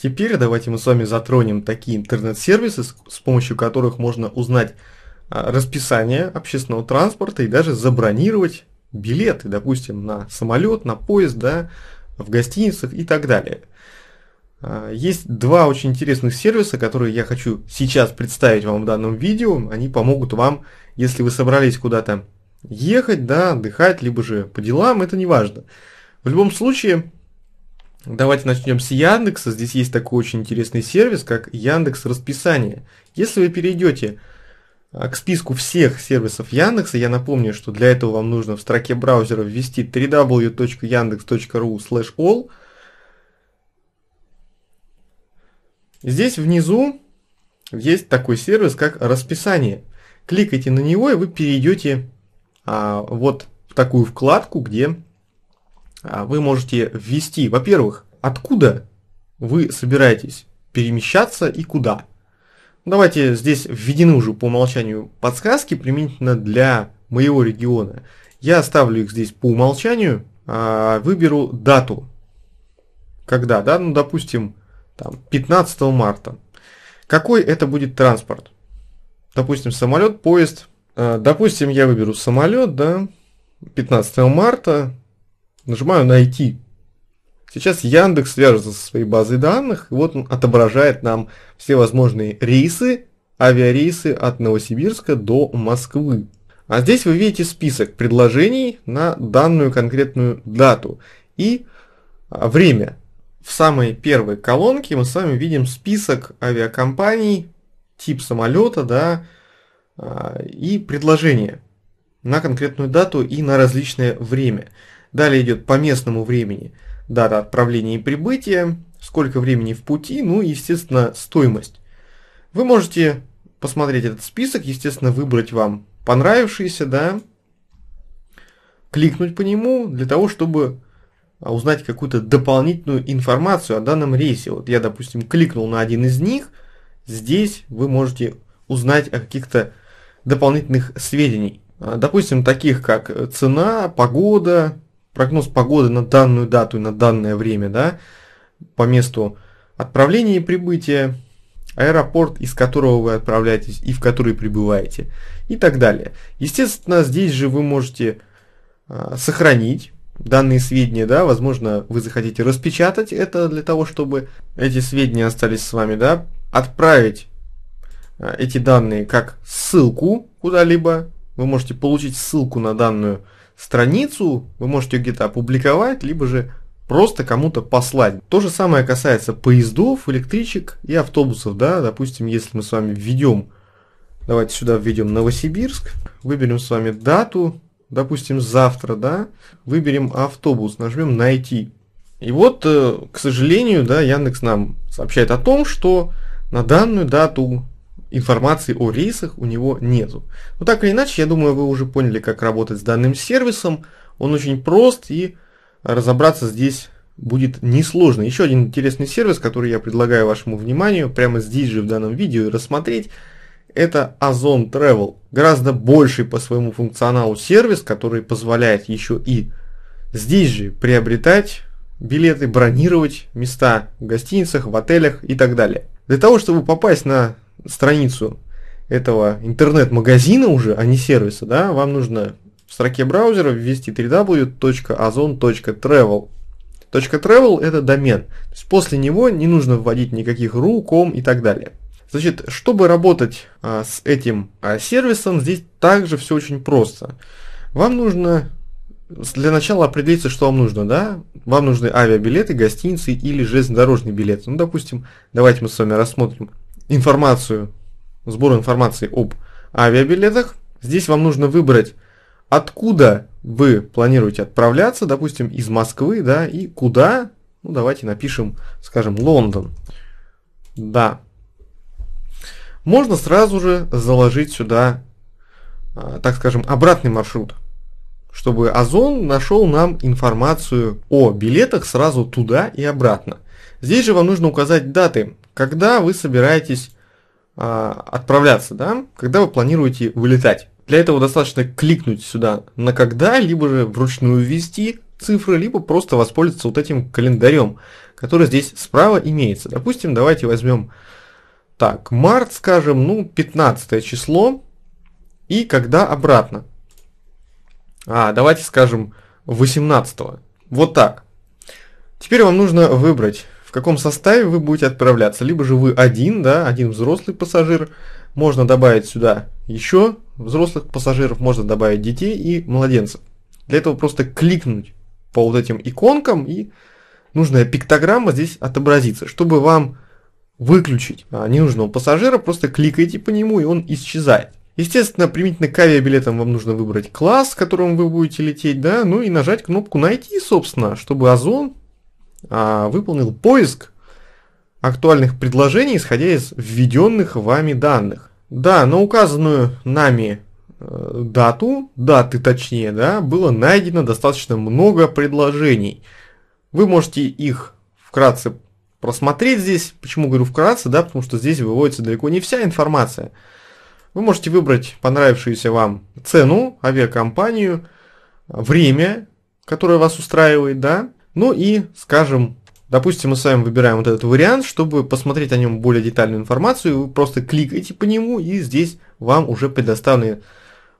Теперь давайте мы с вами затронем такие интернет-сервисы, с помощью которых можно узнать а, расписание общественного транспорта и даже забронировать билеты, допустим, на самолет, на поезд, да, в гостиницах и так далее. А, есть два очень интересных сервиса, которые я хочу сейчас представить вам в данном видео. Они помогут вам, если вы собрались куда-то ехать, да, отдыхать, либо же по делам, это не важно. В любом случае, Давайте начнем с Яндекса. Здесь есть такой очень интересный сервис, как Яндекс Расписание. Если вы перейдете а, к списку всех сервисов Яндекса, я напомню, что для этого вам нужно в строке браузера ввести www.yandex.ru all. Здесь внизу есть такой сервис, как расписание. Кликайте на него, и вы перейдете а, вот в такую вкладку, где а вы можете ввести, во-первых, откуда вы собираетесь перемещаться и куда. Давайте здесь введены уже по умолчанию подсказки применительно для моего региона. Я оставлю их здесь по умолчанию, а выберу дату. Когда, да, ну допустим, там, 15 марта. Какой это будет транспорт? Допустим, самолет, поезд. А, допустим, я выберу самолет, да, 15 марта, нажимаю «Найти». Сейчас Яндекс свяжется со своей базой данных, и вот он отображает нам все возможные рейсы, авиарейсы от Новосибирска до Москвы. А здесь вы видите список предложений на данную конкретную дату и а, время. В самой первой колонке мы с вами видим список авиакомпаний, тип самолета, да, а, и предложения на конкретную дату и на различное время. Далее идет по местному времени дата отправления и прибытия, сколько времени в пути, ну и, естественно, стоимость. Вы можете посмотреть этот список, естественно, выбрать вам понравившийся, да, кликнуть по нему для того, чтобы а, узнать какую-то дополнительную информацию о данном рейсе. Вот я, допустим, кликнул на один из них, здесь вы можете узнать о каких-то дополнительных сведений. А, допустим, таких как э, цена, погода, прогноз погоды на данную дату и на данное время, да, по месту отправления и прибытия, аэропорт, из которого вы отправляетесь и в который прибываете, и так далее. Естественно, здесь же вы можете э, сохранить данные сведения, да, возможно, вы захотите распечатать это для того, чтобы эти сведения остались с вами, да, отправить э, эти данные как ссылку куда-либо, вы можете получить ссылку на данную страницу, вы можете ее где-то опубликовать, либо же просто кому-то послать. То же самое касается поездов, электричек и автобусов. Да? Допустим, если мы с вами введем, давайте сюда введем Новосибирск, выберем с вами дату, допустим, завтра, да, выберем автобус, нажмем «Найти». И вот, э, к сожалению, да, Яндекс нам сообщает о том, что на данную дату информации о рейсах у него нету. Но ну, так или иначе, я думаю, вы уже поняли, как работать с данным сервисом. Он очень прост и разобраться здесь будет несложно. Еще один интересный сервис, который я предлагаю вашему вниманию прямо здесь же в данном видео рассмотреть, это Ozon Travel. Гораздо больший по своему функционалу сервис, который позволяет еще и здесь же приобретать билеты, бронировать места в гостиницах, в отелях и так далее. Для того, чтобы попасть на страницу этого интернет-магазина уже, а не сервиса, да, вам нужно в строке браузера ввести www.ozon.travel. .travel это домен. То есть после него не нужно вводить никаких ru, com и так далее. Значит, чтобы работать а, с этим а, сервисом, здесь также все очень просто. Вам нужно для начала определиться, что вам нужно, да? Вам нужны авиабилеты, гостиницы или железнодорожный билет. Ну, допустим, давайте мы с вами рассмотрим информацию, сбор информации об авиабилетах, здесь вам нужно выбрать, откуда вы планируете отправляться, допустим, из Москвы, да, и куда, ну, давайте напишем, скажем, Лондон. Да. Можно сразу же заложить сюда, а, так скажем, обратный маршрут, чтобы Озон нашел нам информацию о билетах сразу туда и обратно. Здесь же вам нужно указать даты, когда вы собираетесь а, отправляться, да, когда вы планируете вылетать. Для этого достаточно кликнуть сюда на «когда», либо же вручную ввести цифры, либо просто воспользоваться вот этим календарем, который здесь справа имеется. Допустим, давайте возьмем, так, март, скажем, ну, 15 число, и когда обратно. А, давайте скажем 18. -го. Вот так. Теперь вам нужно выбрать, в каком составе вы будете отправляться. Либо же вы один, да, один взрослый пассажир. Можно добавить сюда еще взрослых пассажиров, можно добавить детей и младенцев. Для этого просто кликнуть по вот этим иконкам и нужная пиктограмма здесь отобразится. Чтобы вам выключить а, ненужного пассажира, просто кликайте по нему и он исчезает. Естественно, примитивно к авиабилетам вам нужно выбрать класс, которым вы будете лететь, да, ну и нажать кнопку «Найти», собственно, чтобы озон а, выполнил поиск актуальных предложений, исходя из введенных вами данных. Да, на указанную нами э, дату, даты точнее, да, было найдено достаточно много предложений. Вы можете их вкратце просмотреть здесь. Почему говорю вкратце, да, потому что здесь выводится далеко не вся информация. Вы можете выбрать понравившуюся вам цену, авиакомпанию, время, которое вас устраивает, да, ну и, скажем, допустим, мы с вами выбираем вот этот вариант, чтобы посмотреть о нем более детальную информацию, вы просто кликаете по нему, и здесь вам уже предоставлены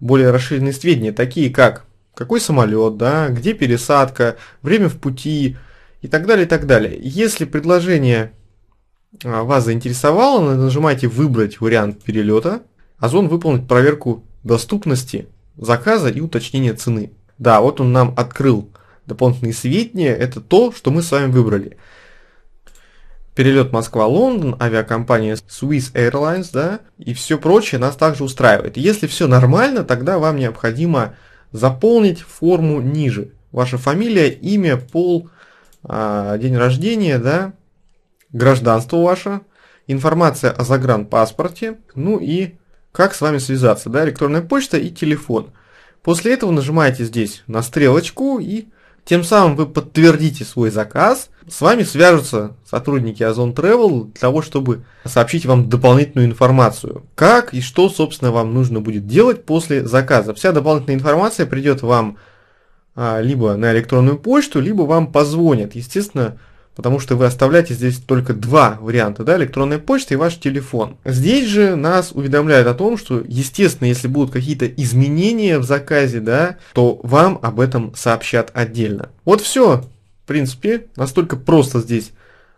более расширенные сведения, такие как какой самолет, да, где пересадка, время в пути и так далее, и так далее. Если предложение а, вас заинтересовало, нажимаете «Выбрать вариант перелета», Озон выполнит проверку доступности заказа и уточнение цены. Да, вот он нам открыл дополнительные сведения – это то, что мы с вами выбрали. Перелет Москва-Лондон, авиакомпания Swiss Airlines, да, и все прочее нас также устраивает. Если все нормально, тогда вам необходимо заполнить форму ниже. Ваша фамилия, имя, пол, а, день рождения, да, гражданство ваше, информация о загранпаспорте, ну и как с вами связаться, да, электронная почта и телефон. После этого нажимаете здесь на стрелочку и тем самым вы подтвердите свой заказ. С вами свяжутся сотрудники Озон Travel для того, чтобы сообщить вам дополнительную информацию. Как и что, собственно, вам нужно будет делать после заказа. Вся дополнительная информация придет вам а, либо на электронную почту, либо вам позвонят. Естественно, потому что вы оставляете здесь только два варианта, да, электронная почта и ваш телефон. Здесь же нас уведомляют о том, что, естественно, если будут какие-то изменения в заказе, да, то вам об этом сообщат отдельно. Вот все, в принципе, настолько просто здесь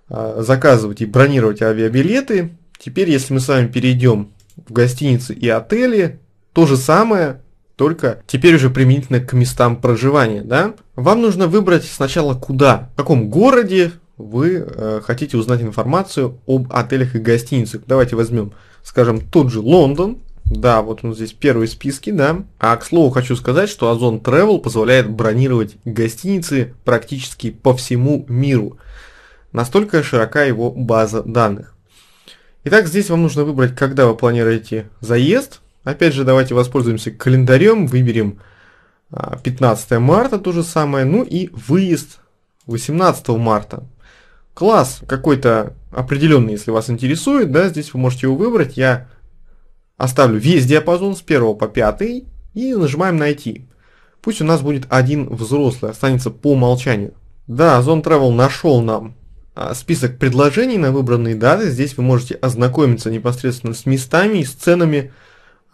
э, заказывать и бронировать авиабилеты. Теперь, если мы с вами перейдем в гостиницы и отели, то же самое, только теперь уже применительно к местам проживания, да? Вам нужно выбрать сначала куда, в каком городе вы э, хотите узнать информацию об отелях и гостиницах. Давайте возьмем, скажем, тот же Лондон. Да, вот он здесь первые списки, да. А к слову хочу сказать, что Озон Travel позволяет бронировать гостиницы практически по всему миру. Настолько широка его база данных. Итак, здесь вам нужно выбрать, когда вы планируете заезд. Опять же, давайте воспользуемся календарем, выберем 15 а, марта то же самое, ну и выезд 18 марта класс какой-то определенный, если вас интересует, да, здесь вы можете его выбрать. Я оставлю весь диапазон с 1 по 5 и нажимаем «Найти». Пусть у нас будет один взрослый, останется по умолчанию. Да, Zone Travel нашел нам а, список предложений на выбранные даты. Здесь вы можете ознакомиться непосредственно с местами и с ценами,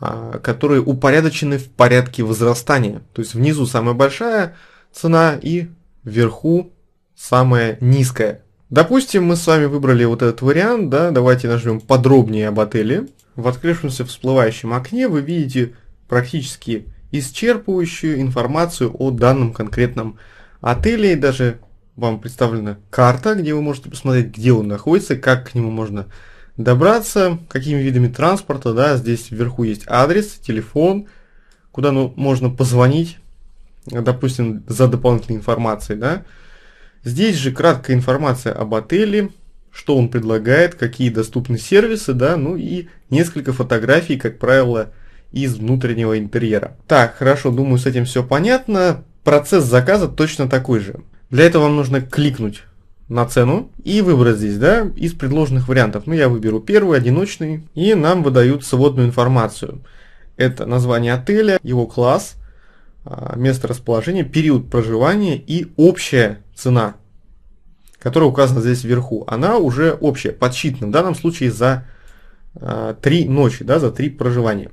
а, которые упорядочены в порядке возрастания. То есть внизу самая большая цена и вверху самая низкая. Допустим, мы с вами выбрали вот этот вариант, да, давайте нажмем подробнее об отеле. В открывшемся всплывающем окне вы видите практически исчерпывающую информацию о данном конкретном отеле и даже вам представлена карта, где вы можете посмотреть, где он находится, как к нему можно добраться, какими видами транспорта, да, здесь вверху есть адрес, телефон, куда ну, можно позвонить, допустим, за дополнительной информацией, да, Здесь же краткая информация об отеле, что он предлагает, какие доступны сервисы, да, ну и несколько фотографий, как правило, из внутреннего интерьера. Так, хорошо, думаю, с этим все понятно. Процесс заказа точно такой же. Для этого вам нужно кликнуть на цену и выбрать здесь, да, из предложенных вариантов. Ну, я выберу первый, одиночный, и нам выдают сводную информацию. Это название отеля, его класс – а, место расположения, период проживания и общая цена, которая указана здесь вверху. Она уже общая, подсчитана в данном случае за а, три ночи, да, за три проживания.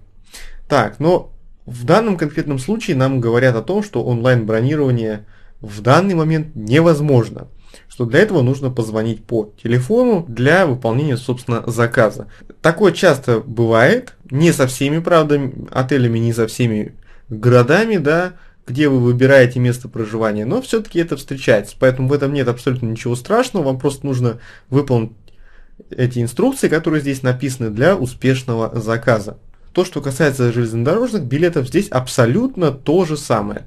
Так, но в данном конкретном случае нам говорят о том, что онлайн-бронирование в данный момент невозможно, что для этого нужно позвонить по телефону для выполнения, собственно, заказа. Такое часто бывает, не со всеми, правда, отелями, не со всеми городами, да, где вы выбираете место проживания, но все-таки это встречается. Поэтому в этом нет абсолютно ничего страшного, вам просто нужно выполнить эти инструкции, которые здесь написаны для успешного заказа. То, что касается железнодорожных билетов, здесь абсолютно то же самое.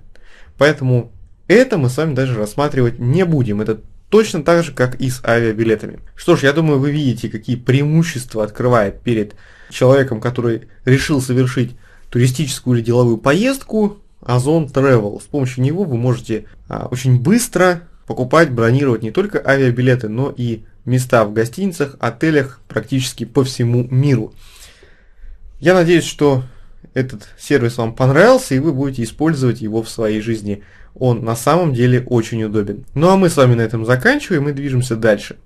Поэтому это мы с вами даже рассматривать не будем. Это точно так же, как и с авиабилетами. Что ж, я думаю, вы видите, какие преимущества открывает перед человеком, который решил совершить туристическую или деловую поездку Озон Travel. С помощью него вы можете а, очень быстро покупать, бронировать не только авиабилеты, но и места в гостиницах, отелях практически по всему миру. Я надеюсь, что этот сервис вам понравился и вы будете использовать его в своей жизни. Он на самом деле очень удобен. Ну а мы с вами на этом заканчиваем и движемся дальше.